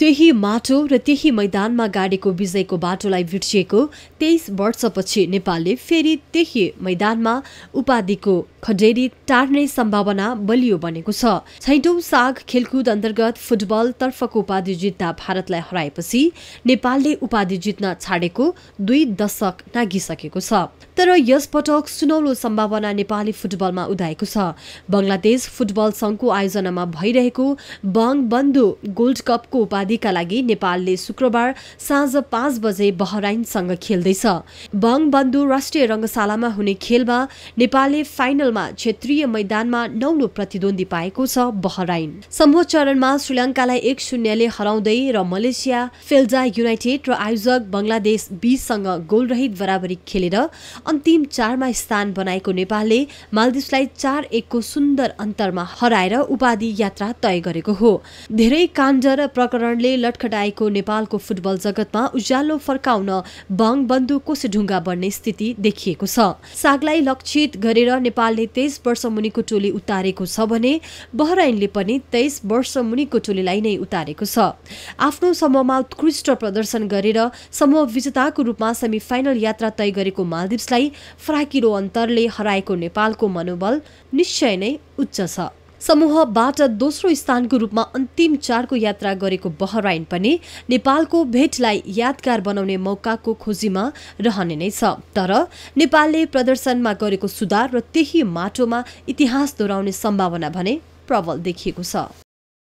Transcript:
त्यही माटो र त्यही मैदानमा गाडेको विजयको बाटोलाई भिर्सिएको तेइस वर्षपछि नेपालले फेरि त्यही मैदानमा उपाधिको खडेरी टार्ने सम्भावना बलियो बनेको छ छैटौँ साग खेलकुद अन्तर्गत फुटबल तर्फको उपाधि जित्दा भारतलाई हराएपछि नेपालले उपाधि जित्न छाडेको दुई दशक नागिसकेको छ तर यसपटक सुनौलो सम्भावना नेपाली फुटबलमा उदाएको छ बङ्गलादेश फुटबल संघको आयोजनामा भइरहेको बङ बन्धु गोल्ड कपको उपाधि उपाधिका लागि नेपालले शुक्रबार साँझ पाँच बजे बहराइनसँग खेल्दैछ बङ बन्धु राष्ट्रिय रङ्गशालामा हुने खेलमा नेपालले फाइनलमा क्षेत्रीय मैदानमा नौलो प्रतिद्वन्दी पाएको छ बहराइन समूह चरणमा श्रीलङ्कालाई एक शून्यले हराउँदै र मलेसिया फेल्जा युनाइटेड र आयोजक बङ्गलादेश बीसँग गोलरहित बराबरी खेलेर अन्तिम चारमा स्थान बनाएको नेपालले मालदिप्सलाई चार एकको सुन्दर अन्तरमा हराएर उपाधि यात्रा तय गरेको हो धेरै काण्ड र प्रकरण कारणले लटखटाएको नेपालको फुटबल जगतमा उज्यालो फर्काउन बाङ बन्धु कोसेढुङ्गा बन्ने स्थिति देखिएको छ सागलाई लक्षित गरेर नेपालले तेइस वर्ष मुनिको टोली उतारेको छ भने बहराइनले पनि तेइस वर्ष मुनिको टोलीलाई नै उतारेको छ आफ्नो समूहमा उत्कृष्ट प्रदर्शन गरेर समूह विजेताको रूपमा सेमिफाइनल यात्रा तय गरेको मालदिप्सलाई फ्राकिलो अन्तरले हराएको नेपालको मनोबल निश्चय नै उच्च छ समूहबाट दोस्रो स्थानको रूपमा अन्तिम चारको यात्रा गरेको बहराइन पनि नेपालको भेटलाई यादगार बनाउने मौकाको खोजीमा रहने नै छ तर नेपालले प्रदर्शनमा गरेको सुधार र त्यही माटोमा इतिहास दोहोऱ्याउने सम्भावना भने प्रबल देखिएको छ